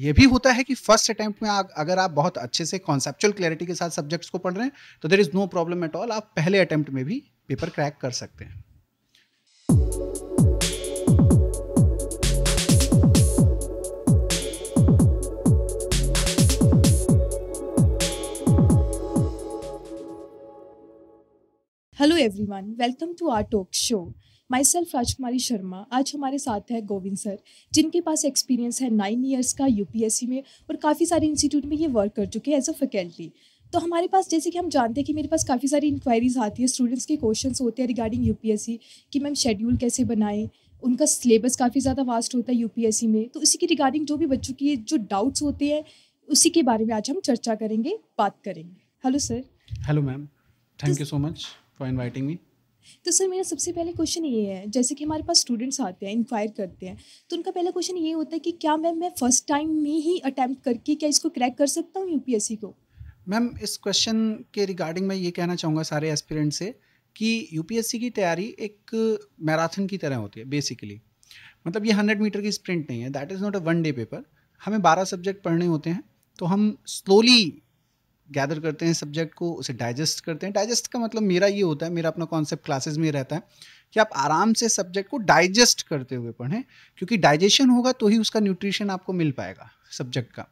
ये भी होता है कि फर्स्ट अटेम्प्ट में अगर आप बहुत अच्छे से कॉन्सेप्चुअल क्लैरिटी के साथ सब्जेक्ट्स को पढ़ रहे हैं तो there is no problem at all आप पहले अटेम्प्ट में भी पेपर क्रैक कर सकते हैं hello everyone welcome to our talk show myself Rajkumari Sharma आज हमारे साथ है गोविंद सर जिनके पास एक्सपीरियंस है नाइन ईयर्स का यू में और काफ़ी सारे इंस्टीट्यूट में ये वर्क कर चुके हैं एज अ फैकल्टी तो हमारे पास जैसे कि हम जानते हैं कि मेरे पास काफ़ी सारी इंक्वायरीज़ आती है स्टूडेंट्स के क्वेश्चन होते हैं रिगार्डिंग यू कि मैम शेड्यूल कैसे बनाएं उनका सिलेबस काफ़ी ज़्यादा वास्ट होता है यू में तो इसी की रिगार्डिंग जो भी बच्चों की जो डाउट्स होते हैं उसी के बारे में आज हम चर्चा करेंगे बात करेंगे hello sir hello ma'am thank you so much for inviting me तो सर मेरा सबसे पहले क्वेश्चन ये है जैसे कि हमारे पास स्टूडेंट्स आते हैं इंक्वायर करते हैं तो उनका पहला क्वेश्चन ये होता है कि क्या मैम मैं फर्स्ट टाइम में ही अटैम्प्ट करके क्या इसको क्रैक कर सकता हूँ यूपीएससी को मैम इस क्वेश्चन के रिगार्डिंग मैं ये कहना चाहूँगा सारे एस्पिरेंट से कि यूपीएससी की तैयारी एक मैराथन की तरह होती है बेसिकली मतलब ये हंड्रेड मीटर की स्प्रिंट नहीं है that is not a one day paper हमें बारह सब्जेक्ट पढ़ने होते हैं तो हम स्लोली गैदर करते हैं सब्जेक्ट को उसे डाइजेस्ट करते हैं डाइजेस्ट का मतलब मेरा ये होता है मेरा अपना कॉन्सेप्ट क्लासेस में रहता है कि आप आराम से सब्जेक्ट को डाइजेस्ट करते हुए पढ़ें क्योंकि डाइजेशन होगा तो ही उसका न्यूट्रिशन आपको मिल पाएगा सब्जेक्ट का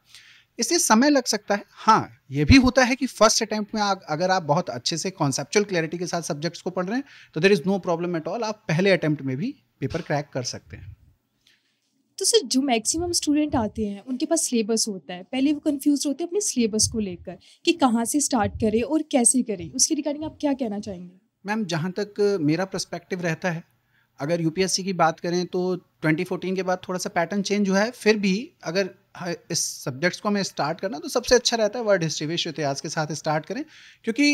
इससे समय लग सकता है हाँ ये भी होता है कि फर्स्ट अटैम्प्ट में अगर आप बहुत अच्छे से कॉन्सेप्चुअल क्लैरिटी के साथ सब्जेक्ट्स को पढ़ रहे हैं तो there is no problem at all आप पहले अटैम्प्ट में भी पेपर क्रैक कर सकते हैं तो सर जो मैक्सिमम स्टूडेंट आते हैं उनके पास सिलेबस होता है पहले वो कंफ्यूज होते हैं अपने सिलेबस को लेकर कि कहाँ से स्टार्ट करें और कैसे करें उसके रिगार्डिंग आप क्या कहना चाहेंगे मैम जहाँ तक मेरा प्रस्पेक्टिव रहता है अगर यू की बात करें तो 2014 के बाद थोड़ा सा पैटर्न चेंज हुआ है फिर भी अगर हाँ, इस सब्जेक्ट्स को हमें स्टार्ट करना तो सबसे अच्छा रहता है वर्ड हिस्ट्री विश्व इतिहास के साथ स्टार्ट करें क्योंकि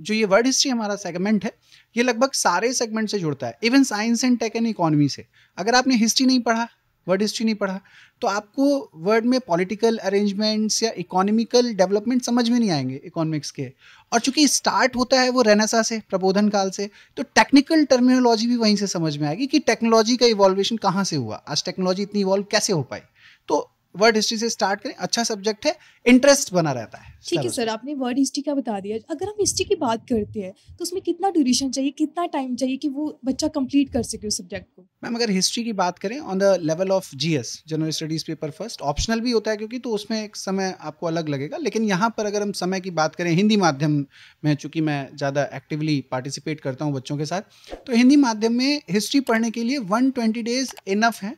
जो ये वर्ड हिस्ट्री हमारा सेगमेंट है ये लगभग सारे सेगमेंट से जुड़ता है even science and tech and economy से अगर आपने हिस्ट्री नहीं पढ़ा वर्ड हिस्ट्री नहीं पढ़ा तो आपको वर्ड में पॉलिटिकल अरेंजमेंट्स या इकोनॉमिकल डेवलपमेंट समझ में नहीं आएंगे इकोनॉमिक्स के और चूंकि स्टार्ट होता है वो रेनासा से प्रबोधन काल से तो टेक्निकल टर्मिनोलॉजी भी वहीं से समझ में आएगी कि टेक्नोलॉजी का इवॉल्वेशन कहाँ से हुआ आज टेक्नोलॉजी इतनी इवॉल्व कैसे हो पाई तो वर्ड हिस्ट्री से स्टार्ट करें अच्छा सब्जेक्ट है इंटरेस्ट बना रहता है ठीक है सर आपने वर्ड हिस्ट्री का बता दिया अगर हम हिस्ट्री की बात करते हैं तो उसमें कितना ड्यूरेशन चाहिए कितना टाइम चाहिए कि वो बच्चा कंप्लीट कर सके उस सब्जेक्ट को मैम अगर हिस्ट्री की बात करें on the level of GS general studies paper first optional भी होता है क्योंकि तो उसमें एक समय आपको अलग लगेगा लेकिन यहाँ पर अगर हम समय की बात करें हिंदी माध्यम में चूंकि मैं ज़्यादा एक्टिवली पार्टिसिपेट करता हूँ बच्चों के साथ तो हिंदी माध्यम में हिस्ट्री पढ़ने के लिए वन डेज इनफ है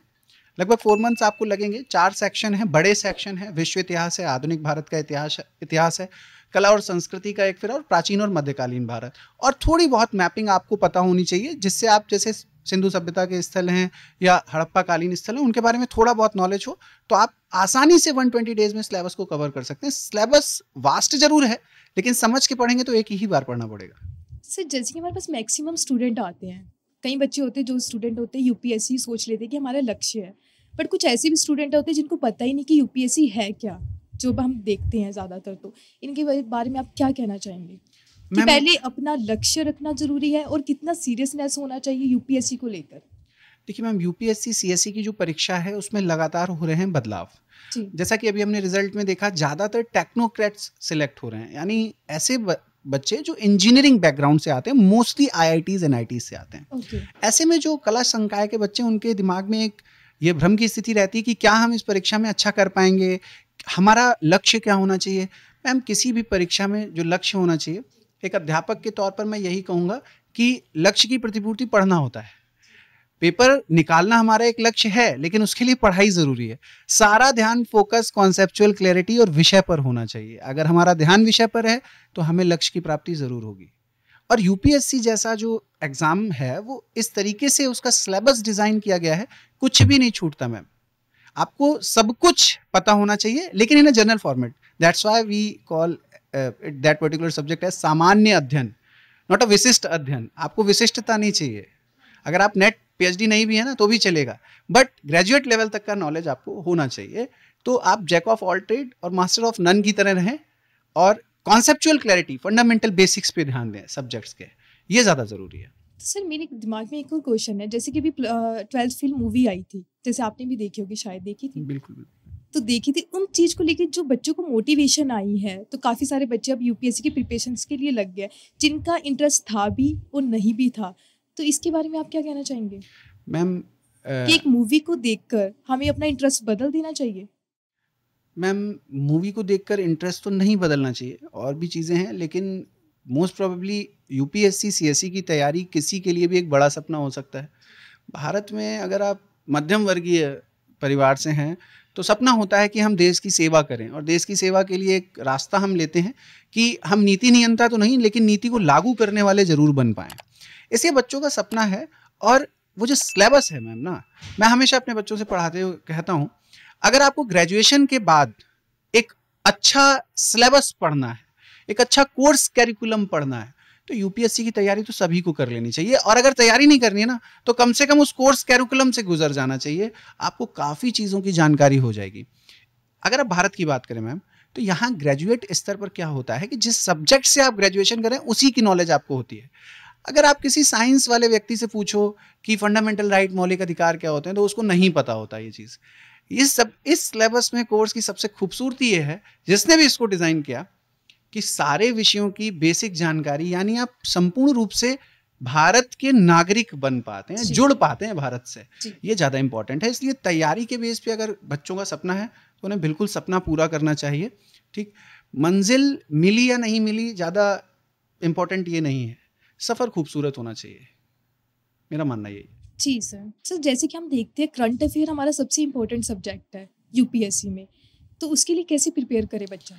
लगभग फोर मंथ्स आपको लगेंगे चार सेक्शन है बड़े सेक्शन है विश्व इतिहास है आधुनिक भारत का इतिहास इतिहास है कला और संस्कृति का एक फिर और प्राचीन और मध्यकालीन भारत और थोड़ी बहुत मैपिंग आपको पता होनी चाहिए जिससे आप जैसे सिंधु सभ्यता के स्थल हैं या हड़प्पा कालीन स्थल हैं उनके बारे में थोड़ा बहुत नॉलेज हो तो आप आसानी से 120 डेज में सिलेबस को कवर कर सकते हैं सिलेबस वास्ट जरूर है लेकिन समझ के पढ़ेंगे तो एक ही बार पढ़ना पड़ेगा सर जैसे कि हमारे पास मैक्सिमम स्टूडेंट आते हैं कई बच्चे होते हैं जो स्टूडेंट होते हैं यूपीएससी सोच लेते कि हमारा लक्ष्य है बट कुछ ऐसे भी स्टूडेंट होते हैं जिनको पता ही नहीं कि यूपीएससी है क्या जो हम देखते हैं ज़्यादातर तो इनके बारे में आप क्या कहना चाहेंगे कि पहले अपना लक्ष्य रखना जरूरी है और कितना सीरियसनेस होना चाहिए यूपीएससी को लेकर देखिए मैम यूपीएससी सीएससी की जो परीक्षा है उसमें लगातार हो रहे हैं बदलाव जैसा कि अभी हमने रिजल्ट में देखा ज़्यादातर टेक्नोक्रेट्स सिलेक्ट हो रहे हैं यानी ऐसे बच्चे जो इंजीनियरिंग बैकग्राउंड से आते हैं मोस्टली आई एंड आई से आते हैं ऐसे में जो कला संकाय के बच्चे उनके दिमाग में एक ये भ्रम की स्थिति रहती है कि क्या हम इस परीक्षा में अच्छा कर पाएंगे हमारा लक्ष्य क्या होना चाहिए मैम किसी भी परीक्षा में जो लक्ष्य होना चाहिए एक अध्यापक के तौर पर मैं यही कहूँगा कि लक्ष्य की प्रतिपूर्ति पढ़ना होता है पेपर निकालना हमारा एक लक्ष्य है लेकिन उसके लिए पढ़ाई जरूरी है सारा ध्यान फोकस कॉन्सेप्चुअल क्लैरिटी और विषय पर होना चाहिए अगर हमारा ध्यान विषय पर है तो हमें लक्ष्य की प्राप्ति जरूर होगी और यूपीएससी जैसा जो एग्ज़ाम है वो इस तरीके से उसका सिलेबस डिज़ाइन किया गया है कुछ भी नहीं छूटता मैम आपको सब कुछ पता होना चाहिए लेकिन in a general format that's why we call that particular subject है सामान्य अध्ययन नॉट अ विशिष्ट अध्ययन आपको विशिष्टता नहीं चाहिए अगर आप नेट पीएचडी नहीं भी है ना तो भी चलेगा बट ग्रेजुएट लेवल तक का नॉलेज आपको होना चाहिए तो आप जैक ऑफ ऑल ट्रेड और मास्टर ऑफ नन की तरह रहें और कॉन्सेप्चुअल क्लैरिटी फंडामेंटल बेसिक्स पे ध्यान दें सब्जेक्ट्स के ये ज़्यादा ज़रूरी है सर मेरे दिमाग में एक और क्वेश्चन है जैसे कि अभी ट्वेल्थ फिल्म मूवी आई थी जैसे आपने भी देखी होगी शायद देखी थी बिल्कुल तो देखी थी उन चीज को लेकर जो बच्चों को मोटिवेशन आई है तो काफी सारे बच्चे अब यूपीएससी के प्रिपरेशन के लिए लग गए जिनका इंटरेस्ट था भी और नहीं भी था तो इसके बारे में आप क्या कहना चाहेंगे मैम कि एक मूवी को देखकर हमें अपना इंटरेस्ट बदल देना चाहिए मैम मूवी को देखकर इंटरेस्ट तो नहीं बदलना चाहिए और भी चीज़ें हैं लेकिन मोस्ट प्रोबेबली यूपीएससी सीएससी की तैयारी किसी के लिए भी एक बड़ा सपना हो सकता है भारत में अगर आप मध्यम वर्गीय परिवार से हैं तो सपना होता है कि हम देश की सेवा करें और देश की सेवा के लिए एक रास्ता हम लेते हैं कि हम नीति नियंत्रता तो नहीं लेकिन नीति को लागू करने वाले जरूर बन पाएँ इसलिए बच्चों का सपना है और वो जो सिलेबस है मैम ना मैं हमेशा अपने बच्चों से पढ़ाते हुए कहता हूँ अगर आपको ग्रेजुएशन के बाद एक अच्छा सिलेबस पढ़ना है एक अच्छा कोर्स कैरिकुलम पढ़ना है तो यूपीएससी की तैयारी तो सभी को कर लेनी चाहिए और अगर तैयारी नहीं करनी है ना तो कम से कम उस कोर्स कैरिकुलम से गुजर जाना चाहिए आपको काफ़ी चीज़ों की जानकारी हो जाएगी अगर आप भारत की बात करें मैम तो यहाँ ग्रेजुएट स्तर पर क्या होता है कि जिस सब्जेक्ट से आप ग्रेजुएशन करें उसी की नॉलेज आपको होती है अगर आप किसी साइंस वाले व्यक्ति से पूछो कि फंडामेंटल राइट मौलिक अधिकार क्या होते हैं तो उसको नहीं पता होता ये चीज़ इस सब इस सिलेबस में कोर्स की सबसे खूबसूरती ये है जिसने भी इसको डिज़ाइन किया कि सारे विषयों की बेसिक जानकारी यानी आप संपूर्ण रूप से भारत के नागरिक बन पाते हैं जुड़ पाते हैं भारत से ये ज़्यादा इंपॉर्टेंट है इसलिए तैयारी के बेस पे अगर बच्चों का सपना है तो उन्हें बिल्कुल सपना पूरा करना चाहिए ठीक मंजिल मिली या नहीं मिली ज़्यादा इम्पोर्टेंट ये नहीं है सफ़र खूबसूरत होना चाहिए मेरा मानना यही जी सर सर जैसे कि हम देखते हैं करंट अफेयर हमारा सबसे इम्पोर्टेंट सब्जेक्ट है यूपीएससी में तो उसके लिए कैसे प्रिपेयर करें बच्चा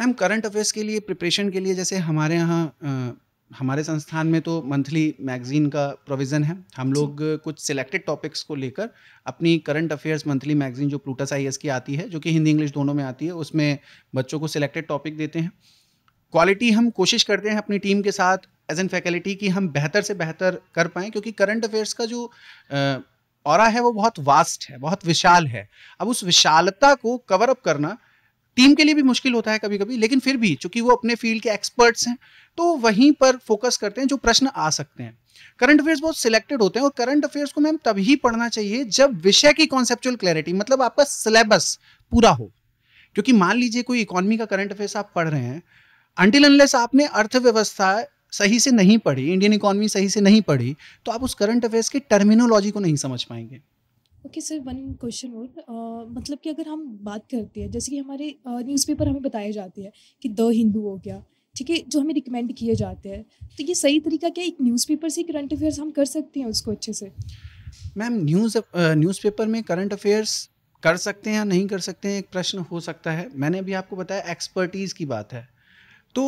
मैम करंट अफेयर्स के लिए प्रिपरेशन के लिए जैसे हमारे यहाँ हमारे संस्थान में तो मंथली मैगजीन का प्रोविज़न है हम लोग कुछ सिलेक्टेड टॉपिक्स को लेकर अपनी करंट अफेयर्स मंथली मैगजीन जो प्लूटस आई की आती है जो कि हिंदी इंग्लिश दोनों में आती है उसमें बच्चों को सिलेक्टेड टॉपिक देते हैं क्वालिटी हम कोशिश करते हैं अपनी टीम के साथ एज एन फैकल्टी कि हम बेहतर से बेहतर कर पाएँ क्योंकि करंट अफेयर्स का जो और है वो बहुत वास्ट है बहुत विशाल है अब उस विशालता को कवर अप करना टीम के लिए भी मुश्किल होता है कभी कभी लेकिन फिर भी चूंकि वो अपने फील्ड के एक्सपर्ट्स हैं तो वहीं पर फोकस करते हैं जो प्रश्न आ सकते हैं करंट अफेयर्स बहुत सिलेक्टेड होते हैं और करंट अफेयर्स को मैम तभी पढ़ना चाहिए जब विषय की कॉन्सेप्चुअल क्लैरिटी मतलब आपका सिलेबस पूरा हो क्योंकि मान लीजिए कोई इकोनॉमी का करंट अफेयर्स आप पढ़ रहे हैं अंटिल अनलेस आपने अर्थव्यवस्था सही से नहीं पढ़ी इंडियन इकोनॉमी सही से नहीं पढ़ी तो आप उस करंट अफेयर्स के टर्मिनोलॉजी को नहीं समझ पाएंगे ओके सर वन क्वेश्चन और मतलब कि अगर हम बात करते हैं जैसे कि हमारे न्यूज़पेपर uh, हमें बताया जाती है कि द हिंदू हो गया ठीक है जो हमें रिकमेंड किए जाते हैं तो ये सही तरीका क्या एक न्यूज़पेपर से करंट अफेयर्स हम कर सकते हैं उसको अच्छे से मैम न्यूज़ न्यूज़पेपर में करंट अफेयर्स कर सकते हैं या नहीं कर सकते हैं एक प्रश्न हो सकता है मैंने अभी आपको बताया एक्सपर्टीज़ की बात है तो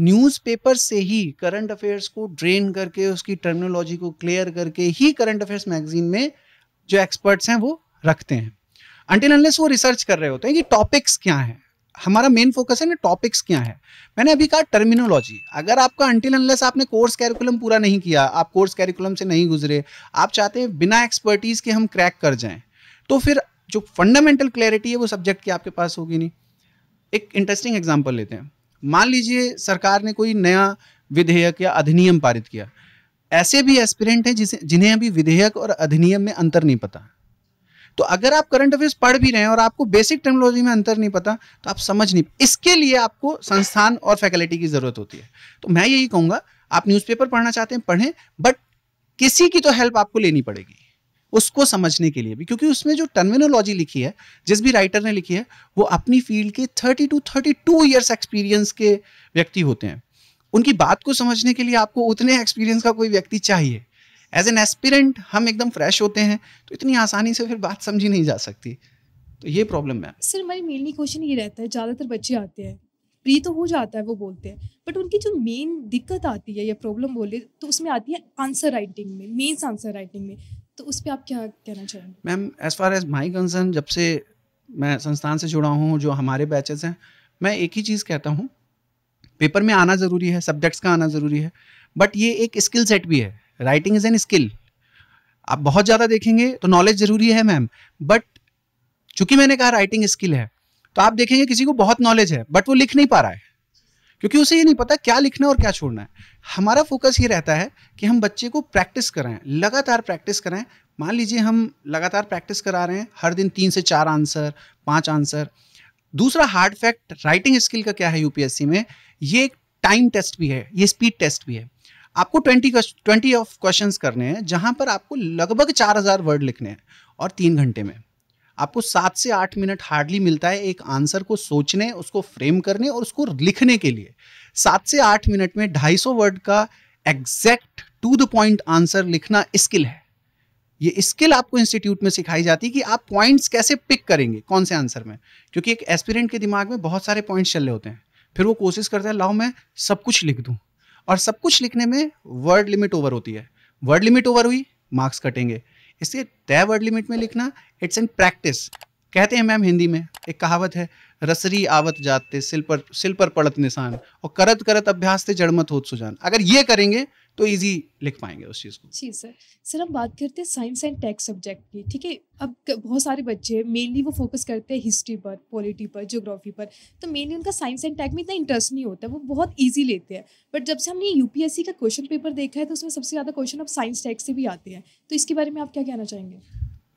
न्यूज़पेपर से ही करंट अफेयर्स को ड्रेन करके उसकी टर्मिनोलॉजी को क्लियर करके ही करंट अफेयर्स मैगजीन में जो एक्सपर्ट्स हैं वो रखते हैं अनटिल अनलेस वो रिसर्च कर रहे होते हैं कि टॉपिक्स क्या हैं हमारा मेन फोकस है ना टॉपिक्स क्या है मैंने अभी कहा टर्मिनोलॉजी अगर आपका अनटिल अनलेस आपने कोर्स कैरिकुलम पूरा नहीं किया आप कोर्स कैरिकुलम से नहीं गुजरे आप चाहते हैं बिना एक्सपर्टीज के हम क्रैक कर जाएं तो फिर जो फंडामेंटल क्लैरिटी है वो सब्जेक्ट की आपके पास होगी नहीं एक इंटरेस्टिंग एग्जाम्पल लेते हैं मान लीजिए सरकार ने कोई नया विधेयक या अधिनियम पारित किया ऐसे भी एस्पिरेंट हैं जिसे जिन्हें अभी विधेयक और अधिनियम में अंतर नहीं पता तो अगर आप करंट अफेयर्स पढ़ भी रहे हैं और आपको बेसिक टेक्नोलॉजी में अंतर नहीं पता तो आप समझ नहीं इसके लिए आपको संस्थान और फैकल्टी की जरूरत होती है तो मैं यही कहूंगा आप न्यूज़पेपर पढ़ना चाहते हैं पढ़ें बट किसी की तो हेल्प आपको लेनी पड़ेगी उसको समझने के लिए भी क्योंकि उसमें जो टर्मिनोलॉजी लिखी है जिस भी राइटर ने लिखी है वो अपनी फील्ड के thirty two thirty two years experience के व्यक्ति होते हैं उनकी बात को समझने के लिए आपको उतने एक्सपीरियंस का कोई व्यक्ति चाहिए एज एन एस्पिरेंट हम एकदम फ्रेश होते हैं तो इतनी आसानी से फिर बात समझी नहीं जा सकती तो ये प्रॉब्लम है सर हमारी मेनली क्वेश्चन ये रहता है ज़्यादातर बच्चे आते हैं प्री तो हो जाता है वो बोलते हैं बट उनकी जो मेन दिक्कत आती है या प्रॉब्लम बोले तो उसमें आती है आंसर राइटिंग में मेन्स आंसर राइटिंग में तो उस पर आप क्या कहना चाहेंगे ma'am as far as my concern जब से मैं संस्थान से जुड़ा हूँ जो हमारे बैचेस हैं मैं एक ही चीज़ कहता हूँ पेपर में आना ज़रूरी है सब्जेक्ट्स का आना ज़रूरी है बट ये एक स्किल सेट भी है राइटिंग इज़ एन स्किल आप बहुत ज़्यादा देखेंगे तो नॉलेज ज़रूरी है मैम बट चूंकि मैंने कहा राइटिंग स्किल है तो आप देखेंगे किसी को बहुत नॉलेज है बट वो लिख नहीं पा रहा है क्योंकि उसे ये नहीं पता क्या लिखना और क्या छोड़ना है हमारा फोकस ये रहता है कि हम बच्चे को प्रैक्टिस कराएं लगातार प्रैक्टिस कराएं मान लीजिए हम लगातार प्रैक्टिस करा रहे हैं हर दिन तीन से चार आंसर पाँच आंसर दूसरा हार्ड फैक्ट राइटिंग स्किल का क्या है यूपीएससी में ये एक टाइम टेस्ट भी है ये स्पीड टेस्ट भी है आपको ट्वेंटी ट्वेंटी ऑफ क्वेश्चन करने हैं जहाँ पर आपको लगभग चार हज़ार वर्ड लिखने हैं और तीन घंटे में आपको सात से आठ मिनट हार्डली मिलता है एक आंसर को सोचने उसको फ्रेम करने और उसको लिखने के लिए सात से आठ मिनट में ढाई सौ वर्ड का exact to the point answer लिखना स्किल है ये स्किल आपको इंस्टीट्यूट में सिखाई जाती है कि आप पॉइंट्स कैसे पिक करेंगे कौन से आंसर में क्योंकि एक एस्पिरेंट के दिमाग में बहुत सारे पॉइंट्स चल रहे होते हैं फिर वो कोशिश करता है लाओ मैं सब कुछ लिख दूँ और सब कुछ लिखने में वर्ड लिमिट ओवर होती है वर्ड लिमिट ओवर हुई मार्क्स कटेंगे इसलिए तय वर्ड लिमिट में लिखना इट्स एन प्रैक्टिस कहते हैं मैम हिंदी में एक कहावत है रसरी आवत जाते सिल पर सिल पर पड़त निशान और करत करत अभ्यास से जड़मत होत सुजान अगर ये करेंगे तो इजी लिख पाएंगे उस चीज़ को जी सर सर हम बात करते हैं साइंस एंड टेक सब्जेक्ट की ठीक है अब बहुत सारे बच्चे मेनली वो फोकस करते हैं हिस्ट्री पर पॉलिटी पर जोग्राफी पर तो मेनली उनका साइंस एंड टेक में इतना इंटरेस्ट नहीं होता वो बहुत ईजी लेते हैं बट जब से हमने यूपीएससी का क्वेश्चन पेपर देखा है तो उसमें सबसे ज़्यादा क्वेश्चन अब साइंस टेक से भी आते हैं तो इसके बारे में आप क्या कहना चाहेंगे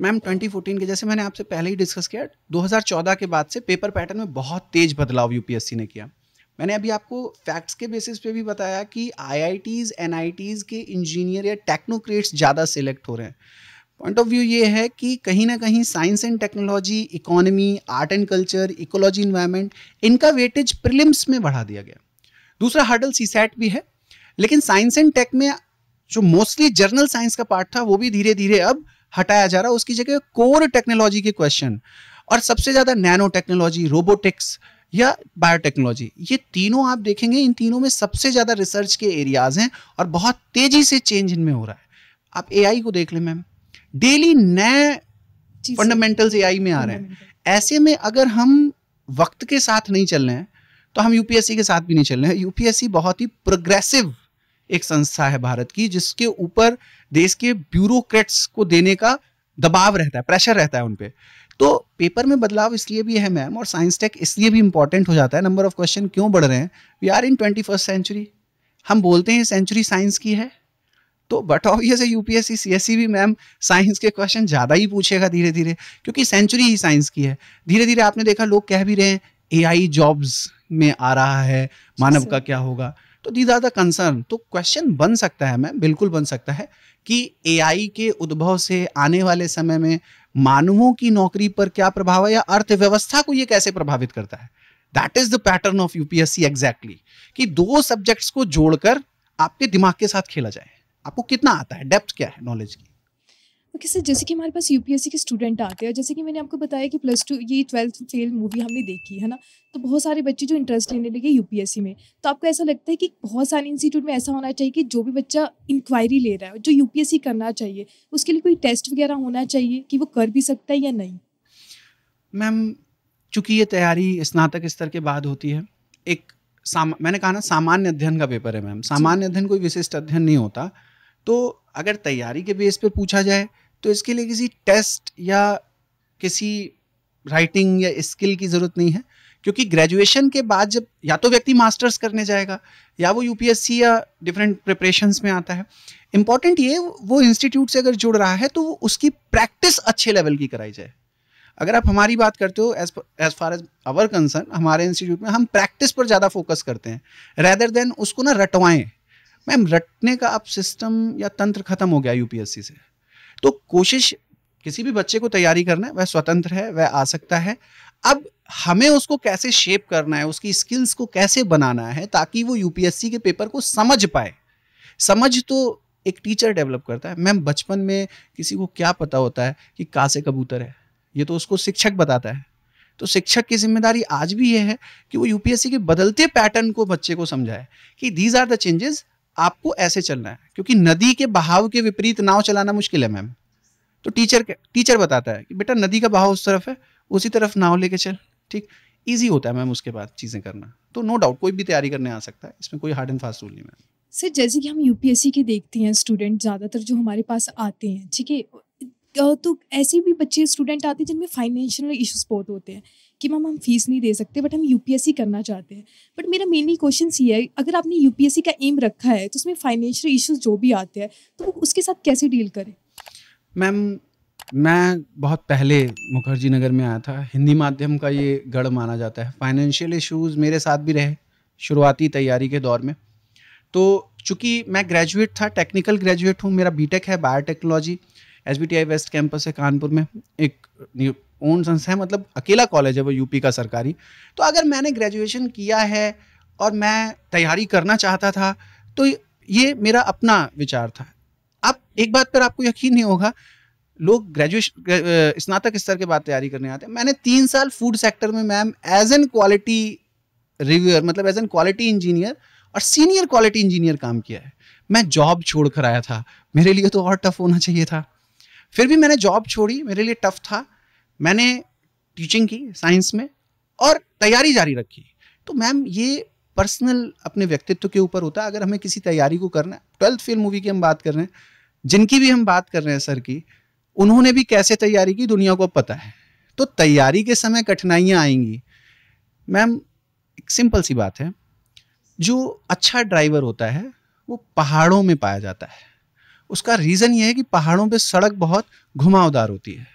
मैम 2014 के जैसे मैंने आपसे पहले ही डिस्कस किया 2014 के बाद से पेपर पैटर्न में बहुत तेज बदलाव यूपीएससी ने किया मैंने अभी आपको फैक्ट्स के बेसिस पे भी बताया कि आईआईटीज़ एनआईटीज़ के इंजीनियर या टेक्नोक्रेट्स ज़्यादा सिलेक्ट हो रहे हैं पॉइंट ऑफ व्यू ये है कि कहीं ना कहीं science and technology economy art and culture ecology environment इनका वेटेज प्रिलिम्स में बढ़ा दिया गया दूसरा हर्डल सी भी है लेकिन साइंस एंड टेक में जो मोस्टली जर्नल साइंस का पार्ट था वो भी धीरे धीरे अब हटाया जा रहा है उसकी जगह कोर टेक्नोलॉजी के क्वेश्चन और सबसे ज़्यादा नैनो टेक्नोलॉजी रोबोटिक्स या बायोटेक्नोलॉजी ये तीनों आप देखेंगे इन तीनों में सबसे ज़्यादा रिसर्च के एरियाज हैं और बहुत तेज़ी से चेंज इनमें हो रहा है आप ए को देख लें मैम डेली नए फंडामेंटल्स ए में आ रहे हैं ऐसे में अगर हम वक्त के साथ नहीं चल रहे हैं तो हम यूपीएससी के साथ भी नहीं चल रहे हैं यूपीएससी बहुत ही प्रोग्रेसिव एक संस्था है भारत की जिसके ऊपर देश के ब्यूरोक्रेट्स को देने का दबाव रहता है प्रेशर रहता है उन पर तो पेपर में बदलाव इसलिए भी है मैम और साइंस टेक इसलिए भी इंपॉर्टेंट हो जाता है नंबर ऑफ क्वेश्चन क्यों बढ़ रहे हैं we are in twenty first century हम बोलते हैं सेंचुरी साइंस की है तो बट ऑबियस है यूपीएससी सी e भी मैम साइंस के क्वेश्चन ज़्यादा ही पूछेगा धीरे धीरे क्योंकि सेंचुरी ही साइंस की है धीरे धीरे आपने देखा लोग कह भी रहे हैं आई जॉब्स में आ रहा है मानव का क्या होगा तो दी आर द कंसर्न तो क्वेश्चन बन सकता है मैम बिल्कुल बन सकता है कि ए के उद्भव से आने वाले समय में मानवों की नौकरी पर क्या प्रभाव है या अर्थव्यवस्था को ये कैसे प्रभावित करता है that is the pattern of UPSC exactly कि दो सब्जेक्ट्स को जोड़कर आपके दिमाग के साथ खेला जाए आपको कितना आता है डेप्थ क्या है नॉलेज की ओके सर जैसे कि हमारे पास यूपीएससी के स्टूडेंट आते हैं जैसे कि मैंने आपको बताया कि प्लस टू ये ट्वेल्थ फेल मूवी हमने देखी है ना तो बहुत सारे बच्चे जो इंटरेस्ट लेने लगे यूपीएससी में तो आपको ऐसा लगता है कि बहुत सारे इंस्टीट्यूट में ऐसा होना चाहिए कि जो भी बच्चा इंक्वायरी ले रहा है जो यू करना चाहिए उसके लिए कोई टेस्ट वगैरह होना चाहिए कि वो कर भी सकता है या नहीं मैम चूँकि ये तैयारी स्नातक स्तर के बाद होती है एक साम मैंने कहा ना सामान्य अध्ययन का पेपर है मैम सामान्य अध्ययन कोई विशिष्ट अध्ययन नहीं होता तो अगर तैयारी के बेस पर पूछा जाए तो इसके लिए किसी टेस्ट या किसी राइटिंग या स्किल की ज़रूरत नहीं है क्योंकि ग्रेजुएशन के बाद जब या तो व्यक्ति मास्टर्स करने जाएगा या वो यूपीएससी या डिफरेंट प्रिपरेशन में आता है इंपॉर्टेंट ये वो इंस्टीट्यूट से अगर जुड़ रहा है तो उसकी प्रैक्टिस अच्छे लेवल की कराई जाए अगर आप हमारी बात करते हो as as far as our concern हमारे इंस्टीट्यूट में हम प्रैक्टिस पर ज़्यादा फोकस करते हैं रैदर देन उसको ना रटवाएं मैम रटने का अब सिस्टम या तंत्र खत्म हो गया यूपीएससी से तो कोशिश किसी भी बच्चे को तैयारी करना है वह स्वतंत्र है वह आ सकता है अब हमें उसको कैसे शेप करना है उसकी स्किल्स को कैसे बनाना है ताकि वो यूपीएससी के पेपर को समझ पाए समझ तो एक टीचर डेवलप करता है मैम बचपन में किसी को क्या पता होता है कि का से कबूतर है ये तो उसको शिक्षक बताता है तो शिक्षक की जिम्मेदारी आज भी ये है कि वो यूपीएससी के बदलते पैटर्न को बच्चे को समझाए कि दीज आर द चेंजेस आपको ऐसे चलना है क्योंकि नदी के बहाव के विपरीत नाव चलाना मुश्किल है मैम तो टीचर टीचर बताता है कि बेटा नदी का बहाव उस तरफ है उसी तरफ नाव लेके चल ठीक इजी होता है मैम उसके बाद चीज़ें करना तो नो डाउट कोई भी तैयारी करने आ सकता है इसमें कोई हार्ड एंड फास्ट रूल नहीं मैम सर जैसे कि हम यूपीएससी के देखते हैं स्टूडेंट ज़्यादातर जो हमारे पास आते हैं ठीक है तो ऐसे भी बच्चे स्टूडेंट आते हैं जिनमें फाइनेंशियल इश्यूज बहुत होते हैं कि मैम हम फीस नहीं दे सकते बट हम यूपीएससी करना चाहते हैं बट मेरा मेनली क्वेश्चन ये है अगर आपने यूपीएससी का एम रखा है तो उसमें फाइनेंशियल इश्यूज जो भी आते हैं तो वो उसके साथ कैसे डील करें मैम मैं बहुत पहले मुखर्जी नगर में आया था हिंदी माध्यम का ये गढ़ माना जाता है फाइनेंशियल इश्यूज़ मेरे साथ भी रहे शुरुआती तैयारी के दौर में तो चूँकि मैं ग्रेजुएट था टेक्निकल ग्रेजुएट हूँ मेरा बीटेक है biotechnology S B T I west campus है कानपुर में एक ओन संस्था है मतलब अकेला कॉलेज है वो यूपी का सरकारी तो अगर मैंने ग्रेजुएशन किया है और मैं तैयारी करना चाहता था तो ये मेरा अपना विचार था अब एक बात पर आपको यकीन नहीं होगा लोग ग्रेजुएशन स्नातक स्तर के बाद तैयारी करने आते हैं मैंने तीन साल फूड सेक्टर में ma'am as an quality reviewer मतलब एज एन क्वालिटी इंजीनियर और सीनियर क्वालिटी इंजीनियर काम किया है मैं जॉब छोड़ कर आया था मेरे लिए तो और टफ होना चाहिए था फिर भी मैंने जॉब छोड़ी मेरे लिए टफ था मैंने टीचिंग की साइंस में और तैयारी जारी रखी तो मैम ये पर्सनल अपने व्यक्तित्व के ऊपर होता है अगर हमें किसी तैयारी को करना है ट्वेल्थ फेल मूवी की हम बात कर रहे हैं जिनकी भी हम बात कर रहे हैं सर की उन्होंने भी कैसे तैयारी की दुनिया को पता है तो तैयारी के समय कठिनाइयाँ आएंगी मैम एक सिंपल सी बात है जो अच्छा ड्राइवर होता है वो पहाड़ों में पाया जाता है उसका रीज़न ये है कि पहाड़ों पे सड़क बहुत घुमावदार होती है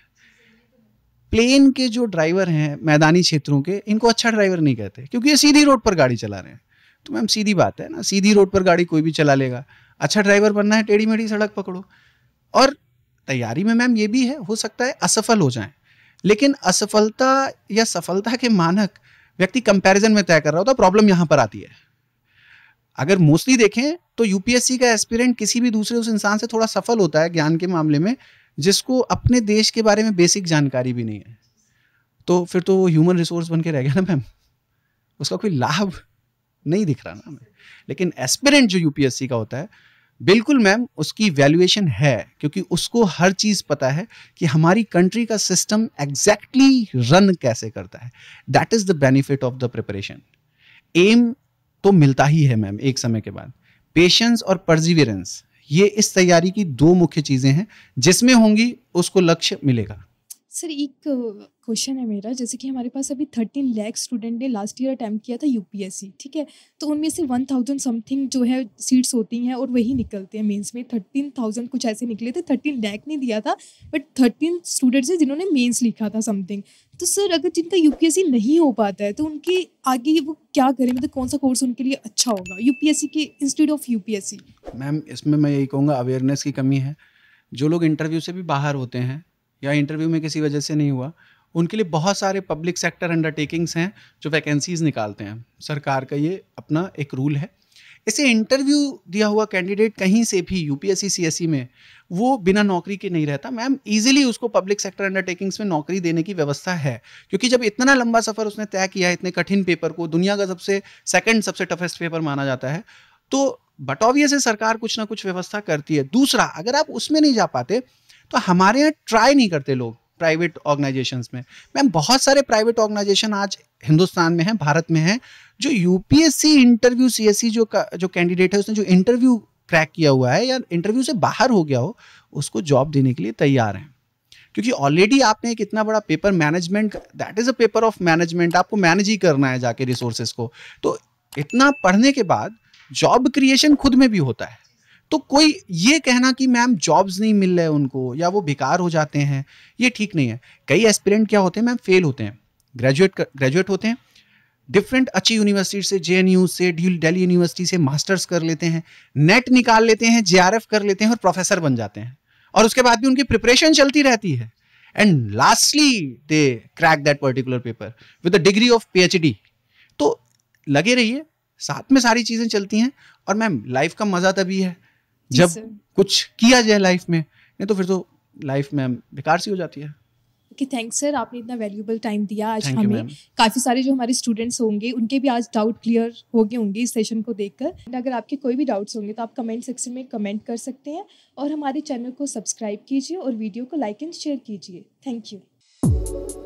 प्लेन के जो ड्राइवर हैं मैदानी क्षेत्रों के इनको अच्छा ड्राइवर नहीं कहते क्योंकि ये सीधी रोड पर गाड़ी चला रहे हैं तो मैम सीधी बात है ना सीधी रोड पर गाड़ी कोई भी चला लेगा अच्छा ड्राइवर बनना है टेढ़ी मेढ़ी सड़क पकड़ो और तैयारी में मैम ये भी है हो सकता है असफल हो जाए लेकिन असफलता या सफलता के मानक व्यक्ति कंपैरिजन में तय कर रहा होता प्रॉब्लम यहाँ पर आती है अगर मोस्टली देखें तो यूपीएससी का एस्पिरेंट किसी भी दूसरे उस इंसान से थोड़ा सफल होता है ज्ञान के मामले में जिसको अपने देश के बारे में बेसिक जानकारी भी नहीं है तो फिर तो वो ह्यूमन रिसोर्स बन के रह गया ना मैम उसका कोई लाभ नहीं दिख रहा ना हमें लेकिन एस्पिरेंट जो यूपीएससी का होता है बिल्कुल मैम उसकी वैल्यूएशन है क्योंकि उसको हर चीज़ पता है कि हमारी कंट्री का सिस्टम एग्जैक्टली रन कैसे करता है that is the benefit of the preparation एम तो मिलता ही है मैम एक समय के बाद पेशेंस और परजिवियरेंस ये इस तैयारी की दो मुख्य चीजें हैं जिसमें होंगी उसको लक्ष्य मिलेगा सर एक क्वेश्चन है मेरा जैसे कि हमारे पास अभी थर्टीन लैख स्टूडेंट ने लास्ट ईयर अटैम्प्ट किया था यूपीएससी ठीक है तो उनमें से वन थाउजेंड समथिंग जो है सीट्स होती हैं और वही निकलते हैं मेंस में थर्टीन थाउजेंड कुछ ऐसे निकले थे थर्टीन लैक नहीं दिया था बट थर्टीन स्टूडेंट्स हैं जिन्होंने मेंस लिखा था समथिंग तो सर अगर जिनका यूपीएससी नहीं हो पाता है तो उनके आगे वो क्या करें मतलब कौन सा कोर्स उनके लिए अच्छा होगा यूपीएससी के इंस्टीट्यूट ऑफ यूपीएससी मैम इसमें मैं यही कहूँगा अवेयरनेस की कमी है जो लोग इंटरव्यू से भी बाहर होते हैं या इंटरव्यू में किसी वजह से नहीं हुआ उनके लिए बहुत सारे पब्लिक सेक्टर अंडरटेकिंग्स हैं जो वैकेंसीज निकालते हैं सरकार का ये अपना एक रूल है ऐसे इंटरव्यू दिया हुआ कैंडिडेट कहीं से भी यूपीएससी सीएससी e में वो बिना नौकरी के नहीं रहता मैम इजीली उसको पब्लिक सेक्टर अंडरटेकिंग्स में नौकरी देने की व्यवस्था है क्योंकि जब इतना लंबा सफ़र उसने तय किया है इतने कठिन पेपर को दुनिया का सबसे सेकंड सबसे टफेस्ट पेपर माना जाता है तो बटोविया से सरकार कुछ ना कुछ व्यवस्था करती है दूसरा अगर आप उसमें नहीं जा पाते तो हमारे यहाँ ट्राई नहीं करते लोग प्राइवेट ऑर्गेनाइजेशंस में मैम बहुत सारे प्राइवेट ऑर्गेनाइजेशन आज हिंदुस्तान में है भारत में हैं जो यूपीएससी इंटरव्यू सीएससी जो जो कैंडिडेट है उसने जो इंटरव्यू क्रैक किया हुआ है या इंटरव्यू से बाहर हो गया हो उसको जॉब देने के लिए तैयार हैं क्योंकि ऑलरेडी आपने एक इतना बड़ा paper management that is a paper of management आपको मैनेज ही करना है जाके रिसोर्सेस को तो इतना पढ़ने के बाद जॉब क्रिएशन खुद में भी होता है तो कोई ये कहना कि मैम जॉब्स नहीं मिल रहे उनको या वो बेकार हो जाते हैं ये ठीक नहीं है कई एस्पिरेंट क्या होते हैं मैम फेल होते हैं ग्रेजुएट ग्रेजुएट होते हैं डिफरेंट अच्छी यूनिवर्सिटी से जे से डेली यूनिवर्सिटी से मास्टर्स कर लेते हैं नेट निकाल लेते हैं जे कर लेते हैं और प्रोफेसर बन जाते हैं और उसके बाद भी उनकी प्रिपरेशन चलती रहती है and lastly they crack that particular paper with degree of पी तो लगे रहिए साथ में सारी चीज़ें चलती हैं और मैम लाइफ का मज़ा तभी है जब कुछ किया जाए लाइफ में नहीं तो फिर तो लाइफ में बेकार सी हो जाती है कि थैंक्स सर आपने इतना वैल्यूबल टाइम दिया आज Thank हमें काफ़ी सारे जो हमारे स्टूडेंट्स होंगे उनके भी आज डाउट क्लियर हो गए होंगे इस सेशन को देखकर अगर आपके कोई भी डाउट्स होंगे तो आप कमेंट सेक्शन में कमेंट कर सकते हैं और हमारे चैनल को सब्सक्राइब कीजिए और वीडियो को लाइक एंड शेयर कीजिए थैंक यू